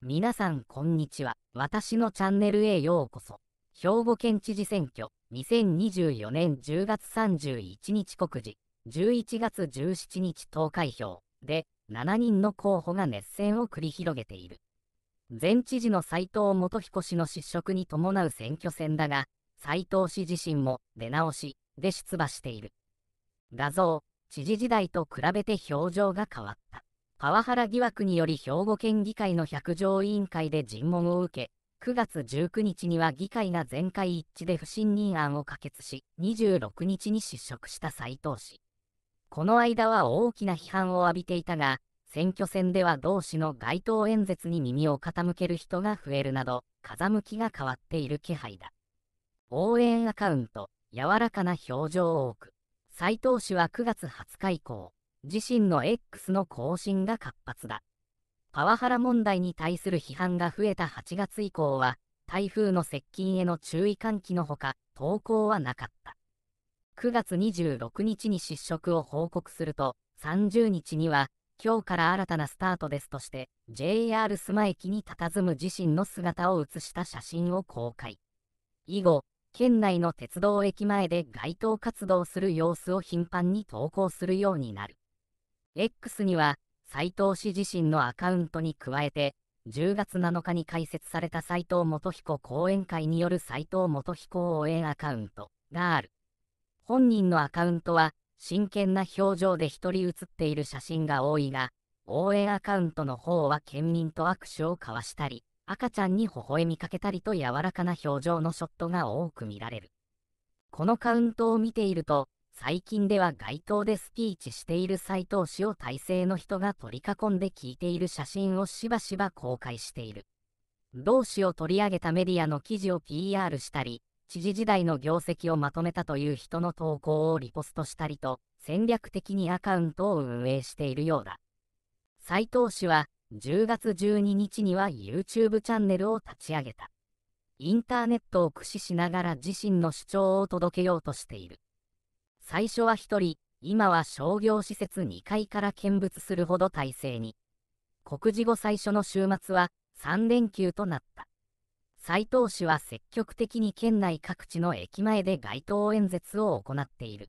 皆さんこんにちは。私のチャンネルへようこそ。兵庫県知事選挙2024年10月31日告示、11月17日投開票で7人の候補が熱戦を繰り広げている。前知事の斎藤元彦氏の失職に伴う選挙戦だが、斎藤氏自身も出直しで出馬している。画像、知事時代と比べて表情が変わった。パワハラ疑惑により兵庫県議会の百条委員会で尋問を受け、9月19日には議会が全会一致で不信任案を可決し、26日に失職した斉藤氏。この間は大きな批判を浴びていたが、選挙戦では同氏の街頭演説に耳を傾ける人が増えるなど、風向きが変わっている気配だ。応援アカウント、柔らかな表情を多く。斉藤氏は9月20日以降、自身の X の更新が活発だ。パワハラ問題に対する批判が増えた8月以降は、台風の接近への注意喚起のほか、投稿はなかった。9月26日に失職を報告すると、30日には、今日から新たなスタートですとして、JR 須磨駅に佇む自身の姿を写した写真を公開。以後、県内の鉄道駅前で街頭活動する様子を頻繁に投稿するようになる。X には、斎藤氏自身のアカウントに加えて、10月7日に開設された斎藤元彦講演会による斎藤元彦応援アカウントがある。本人のアカウントは、真剣な表情で一人写っている写真が多いが、応援アカウントの方は県民と握手を交わしたり、赤ちゃんに微笑みかけたりと柔らかな表情のショットが多く見られる。このカウントを見ていると、最近では街頭でスピーチしている斎藤氏を体制の人が取り囲んで聞いている写真をしばしば公開している。同氏を取り上げたメディアの記事を PR したり、知事時代の業績をまとめたという人の投稿をリポストしたりと、戦略的にアカウントを運営しているようだ。斎藤氏は、10月12日には YouTube チャンネルを立ち上げた。インターネットを駆使しながら自身の主張を届けようとしている。最初は1人、今は商業施設2階から見物するほど体制に。告示後最初の週末は3連休となった。斉藤氏は積極的に県内各地の駅前で街頭演説を行っている。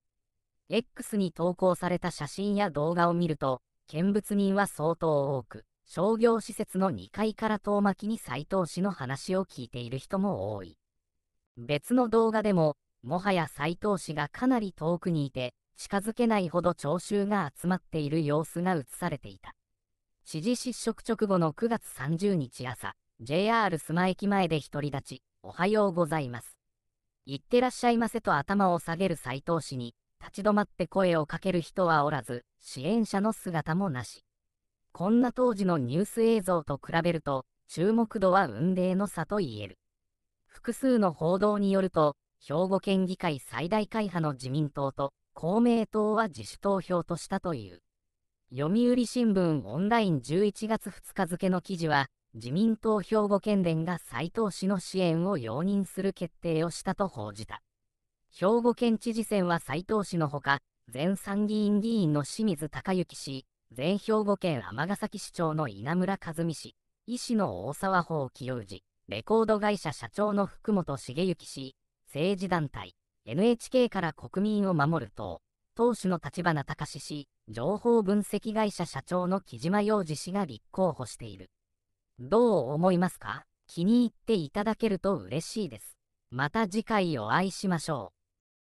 X に投稿された写真や動画を見ると、見物人は相当多く、商業施設の2階から遠巻きに斉藤氏の話を聞いている人も多い。別の動画でも、もはや斎藤氏がかなり遠くにいて、近づけないほど聴衆が集まっている様子が映されていた。支持失職直後の9月30日朝、JR 須磨駅前で独り立ち、おはようございます。行ってらっしゃいませと頭を下げる斎藤氏に、立ち止まって声をかける人はおらず、支援者の姿もなし。こんな当時のニュース映像と比べると、注目度は雲泥の差と言える。複数の報道によると、兵庫県議会最大会派の自民党と公明党は自主投票としたという。読売新聞オンライン11月2日付の記事は、自民党兵庫県連が斉藤氏の支援を容認する決定をしたと報じた。兵庫県知事選は斉藤氏のほか、前参議院議員の清水隆之氏、前兵庫県尼崎市長の稲村和美氏、医師の大沢法清氏、レコード会社社長の福本茂之氏、政治団体 NHK から国民を守る党党首の立花隆氏情報分析会社社長の木島洋二氏が立候補しているどう思いますか気に入っていただけると嬉しいですまた次回お会いしましょう